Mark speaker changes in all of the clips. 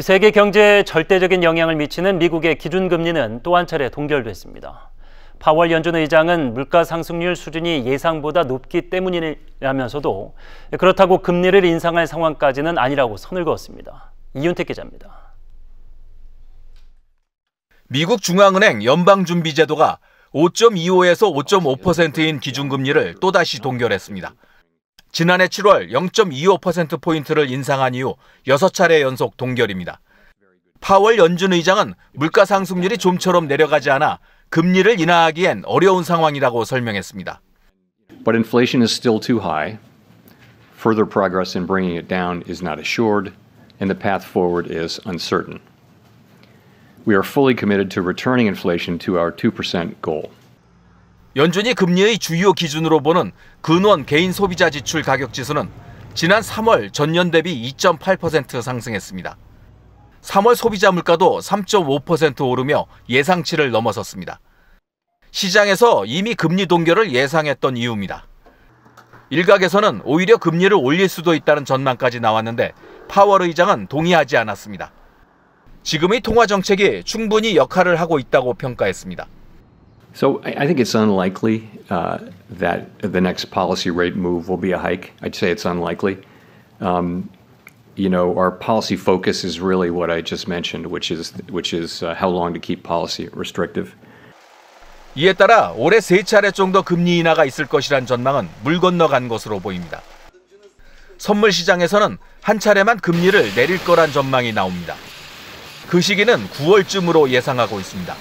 Speaker 1: 세계 경제에 절대적인 영향을 미치는 미국의 기준금리는 또 한 차례 동결됐습니다. 파월 연준 의장은 물가 상승률 수준이 예상보다 높기 때문이라면서도 그렇다고 금리를 인상할 상황까지는 아니라고 선을 그었습니다. 이윤택 기자입니다.
Speaker 2: 미국 중앙은행 연방준비제도가 5.25에서 5.5%인 기준금리를 또다시 동결했습니다. 지난해 7월 0.25%포인트를 인상한 이후 6차례 연속 동결입니다. 파월 연준 의장은 물가 상승률이 좀처럼 내려가지 않아 금리를 인하하기엔 어려운 상황이라고 설명했습니다.
Speaker 3: But inflation is still too high. Further progress in bringing it down is not assured and the path forward is uncertain. We are fully committed to returning inflation to our 2% goal.
Speaker 2: 연준이 금리의 주요 기준으로 보는 근원 개인 소비자 지출 가격 지수는 지난 3월 전년 대비 2.8% 상승했습니다. 3월 소비자 물가도 3.5% 오르며 예상치를 넘어섰습니다. 시장에서 이미 금리 동결을 예상했던 이유입니다. 일각에서는 오히려 금리를 올릴 수도 있다는 전망까지 나왔는데 파월 의장은 동의하지 않았습니다. 지금의 통화 정책이 충분히 역할을 하고 있다고 평가했습니다.
Speaker 3: So I, think it's unlikely uh, that the next policy rate move will be a hike. I'd say it's unlikely. Um, you know, our policy focus is really what I just mentioned, which is which is uh, how long to keep policy restrictive.
Speaker 2: 이에 따라 올해 세 차례 정도 금리 인하가 있을 것이란 전망은 물 건너간 것으로 보입니다. 선물 시장에서는 한 차례만 금리를 내릴 거란 전망이 나옵니다. 그 시기는 9월쯤으로 예상하고 있습니다.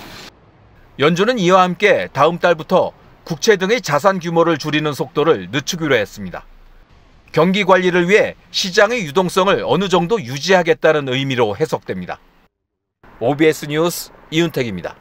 Speaker 2: 연준은 이와 함께 다음 달부터 국채 등의 자산 규모를 줄이는 속도를 늦추기로 했습니다. 경기 관리를 위해 시장의 유동성을 어느 정도 유지하겠다는 의미로 해석됩니다. OBS 뉴스 이윤택입니다.